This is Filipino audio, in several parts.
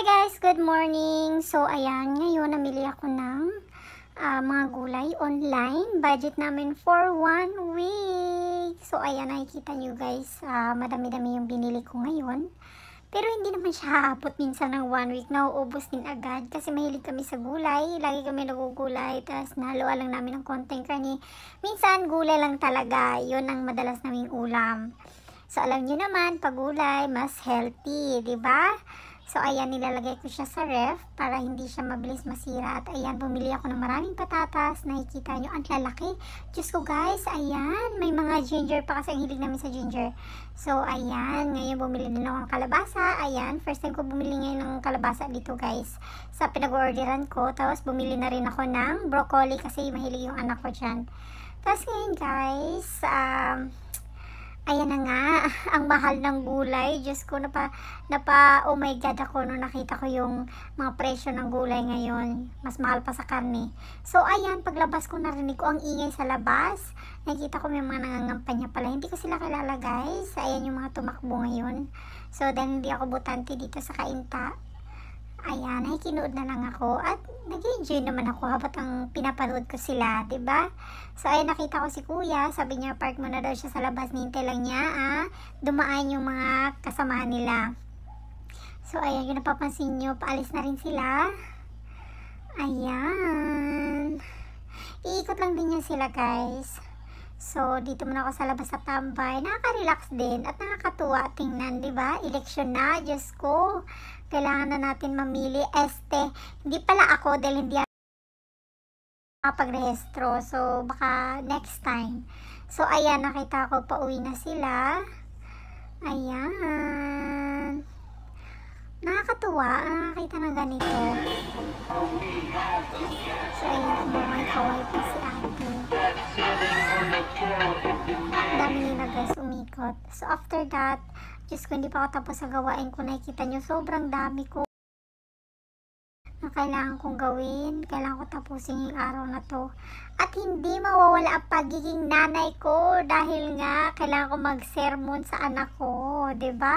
Hi guys! Good morning! So, ayan, ngayon namili ako ng uh, mga gulay online. Budget namin for one week. So, ayan, nakikita nyo guys, uh, madami-dami yung binili ko ngayon. Pero hindi naman siya hapot minsan ng one week. Nauubos din agad kasi mahilig kami sa gulay. Lagi kami nagugulay. Tapos naloa lang namin ng konting karni. Minsan gulay lang talaga. Yun ang madalas naming ulam. So alam nyo naman, pag gulay, mas healthy, di ba? So, ayan, nilalagay ko siya sa ref para hindi siya mabilis masira. At ayan, bumili ako ng maraming patatas. Nakikita nyo, ang lalaki. Diyos ko guys, ayan, may mga ginger pa kasi ang hilig namin sa ginger. So, ayan, ngayon bumili na ako ng kalabasa. Ayan, first time ko bumili ngayon ng kalabasa dito guys. Sa pinag-orderan ko. Tapos, bumili na rin ako ng broccoli kasi mahilig yung anak ko dyan. Tapos ngayon guys, um, Ayan na nga, ang mahal ng gulay. Diyos ko, napa, napa, oh my God ako nung nakita ko yung mga presyo ng gulay ngayon. Mas mahal pa sa karne. So, ayan, paglabas ko narinig ko ang ingay sa labas. Nakita ko may mga nangangampanya pala. Hindi ko sila kilala guys. Ayan yung mga tumakbo ngayon. So, then hindi ako butante dito sa kainta nakikinood na lang ako at nag-enjoy naman ako habang ang pinapanood ko sila, ba? Diba? So, ay nakita ko si kuya, sabi niya, park muna daw siya sa labas, nintay lang niya, ah, dumaan yung mga kasama nila. So, ayan, yung napapansin nyo, paalis na rin sila. Ayan. Iikot lang din niya sila, guys. So, dito muna ako sa labas sa tambay. Nakaka-relax din at nakakatuwa tingnan, di ba? Election na, Diyos ko kailangan na natin mamili. Este, hindi pala ako dahil hindi ako makapagrehistro. So, baka next time. So, ayan, nakita ko pauwi na sila. Ayan. Nakakatuwa nakakita ng ganito. So, ayan, kumamay kaway pa si ate. Dami nag-umikot. So, after that, Diyos ko, hindi pa ako tapos sa gawain ko. Nakikita nyo, sobrang dami ko na kailangan kong gawin. Kailangan ko tapusin yung araw na to. At hindi mawawala ang pagiging nanay ko dahil nga kailangan ko mag-sermon sa anak ko. ba? Diba?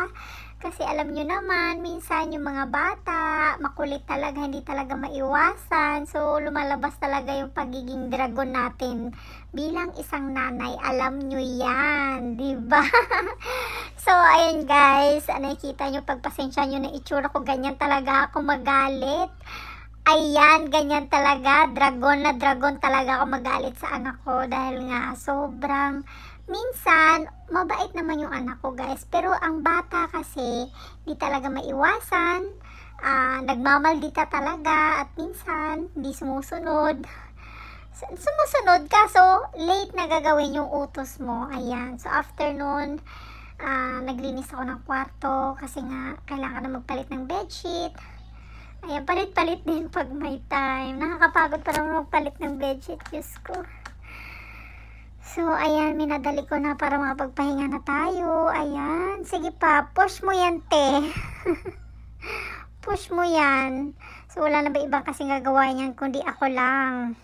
Kasi alam nyo naman, minsan yung mga bata, makulit talaga, hindi talaga maiwasan. So, lumalabas talaga yung pagiging dragon natin bilang isang nanay. Alam nyo yan, ba diba? so, ayun guys, nakikita nyo, pagpasensya nyo na itsura ko, ganyan talaga ako magalit. Ayan, ganyan talaga. Dragon na dragon talaga ako magalit sa anak ko dahil nga sobrang minsan, mabait naman yung anak ko guys. Pero ang bata kasi, di talaga maiwasan. Uh, nagmamaldita talaga at minsan, di sumusunod. Sumusunod kaso, late na gagawin yung utos mo. Ayan. So, afternoon, uh, naglinis ako ng kwarto kasi nga kailangan na magpalit ng bedsheet. Ayan, palit-palit din pag may time. Nakakapagod pa naman magpalit ng bedsheet, Diyos ko. So, ayan, minadali ko na para makapagpahinga na tayo. Ayan, sige pa, push mo yan, te. push mo yan. So, wala na ba ibang kasing gagawin yan, kundi ako lang.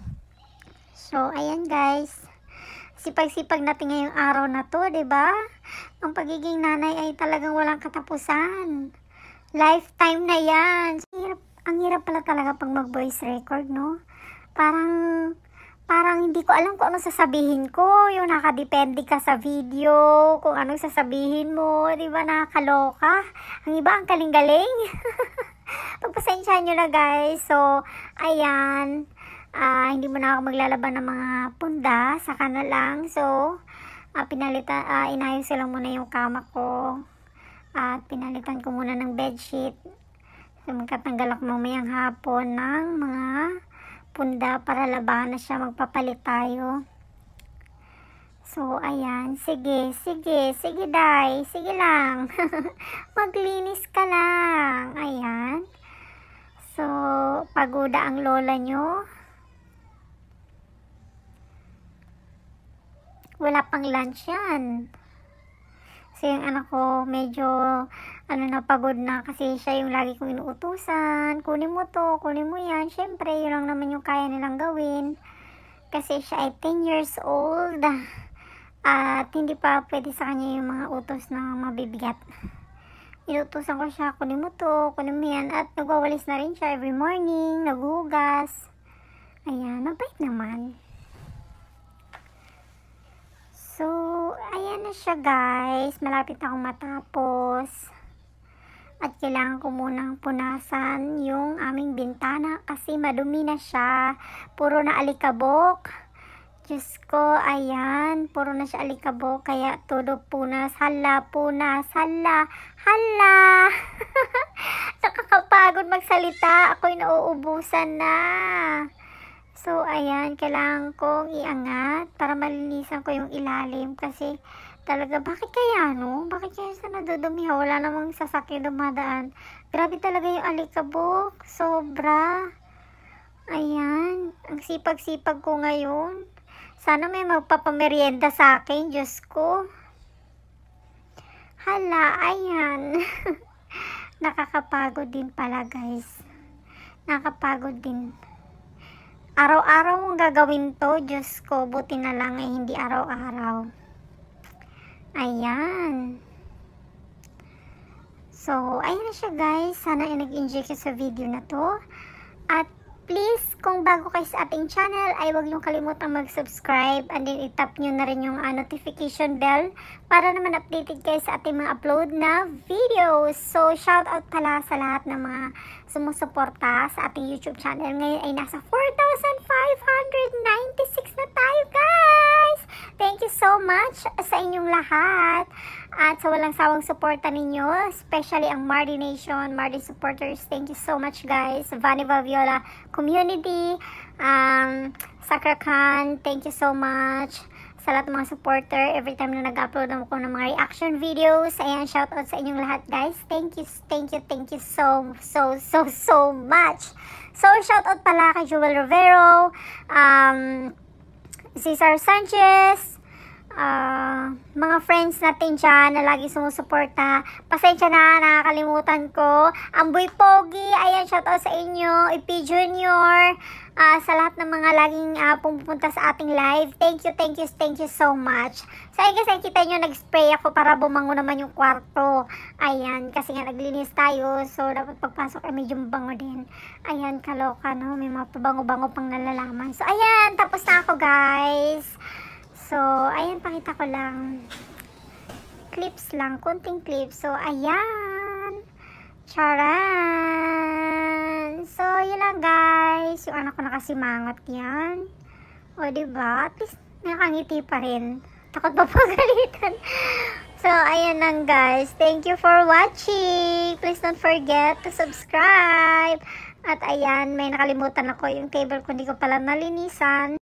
So, ayan, guys. Sipag-sipag natin ngayong araw na to, ba? Diba? Ang pagiging nanay ay talagang walang katapusan. Lifetime na yan. Ang hirap, ang hirap pala talaga pag mag-voice record, no? Parang parang hindi ko alam kung ano sasabihin ko. Yung nakadepende ka sa video, kung anong sasabihin mo. Di ba nakakaloka? Ang iba, ang kaling-galing. Pagpasensyahan nyo na guys. So, ayan. Uh, hindi mo na ako maglalaban ng mga punda. Saka na lang. So, uh, ah, pinalitan, uh, ah, inayos ko muna yung kama ko. Uh, at pinalitan ko muna ng bedsheet. So, magkatanggal ako mamayang hapon ng mga punda para labanan siya. Magpapalit tayo. So, ayan. Sige, sige, sige, dai Sige lang. Maglinis ka lang. Ayan. So, pagoda ang lola nyo. Wala pang lunch yan. So, yung anak ko medyo ano na pagod na kasi siya yung lagi kong inuutusan kunin mo to, kunin mo yan syempre yun lang naman yung kaya nilang gawin kasi siya ay 10 years old at hindi pa pwede sa kanya yung mga utos na mabibigat inutusan ko siya kunin mo to, kunin mo yan at nagwawalis na rin siya every morning naghugas ayan, mabait naman so, ayan na siya guys malapit na akong matapos at kailangan ko munang punasan yung aming bintana kasi madumi na siya puro na alikabok Diyos ko, ayan puro na siya alikabok kaya todo punas, hala punas hala, hala nakakapagod magsalita ako'y nauubusan na so ayan, kailangan kong iangat para malinisan ko yung ilalim kasi Talaga, bakit kaya no? Bakit kaya siya nadudumiha? Wala namang sasakyan dumadaan. Grabe talaga yung alikabok. Sobra. Ayan. Ang sipag-sipag ko ngayon. Sana may magpapamerienda sa akin. Diyos ko. Hala, ayan. Nakakapagod din pala guys. Nakakapagod din. Araw-araw mong gagawin to. Diyos ko, buti na lang ay eh, hindi araw-araw. Ayan. So, ayan na siya guys. Sana ay nag-enjoy kayo sa video na to. At please, kung bago kayo sa ating channel, ay huwag niyong kalimutang mag-subscribe. And then, itap niyo na rin yung uh, notification bell para naman updated kayo sa ating mga upload na videos. So, shout out pala sa lahat ng mga sumusuporta sa ating YouTube channel. Ngayon ay nasa 4,596 na much sa inyong lahat at sa walang sawang suporta ninyo, especially ang Mardi Nation, Mardi supporters. Thank you so much guys. Vaniva Viola community, um, Sakra Khan, thank you so much sa lahat mga supporter every time na nag-upload ako ng mga reaction videos. Ayan, shout out sa inyong lahat guys. Thank you, thank you, thank you so, so, so, so much. So, shout out pala kay Jewel Rivero, um, Cesar Sanchez, uh, mga friends natin dyan na lagi sumusuporta. Pasensya na, nakakalimutan ko. Amboy Pogi, ayan, shoutout sa inyo. Ipi Junior, uh, sa lahat ng mga laging uh, pumupunta sa ating live. Thank you, thank you, thank you so much. So, ayun ay kita nyo, nag-spray ako para bumango naman yung kwarto. Ayan, kasi nga naglinis tayo. So, dapat pagpasok ay eh, medyo mabango din. Ayan, kaloka, no? May mga pabango-bango pang nalalaman. So, ayan, tapos na ako, guys pinakita ko lang clips lang, konting clips. So, ayan! Charan! So, yun lang guys. Yung anak ko nakasimangot yan. O, diba? At least, nakangiti pa rin. Takot pa pagalitan. So, ayan lang guys. Thank you for watching. Please don't forget to subscribe. At ayan, may nakalimutan ako yung table ko. Hindi ko pala nalinisan.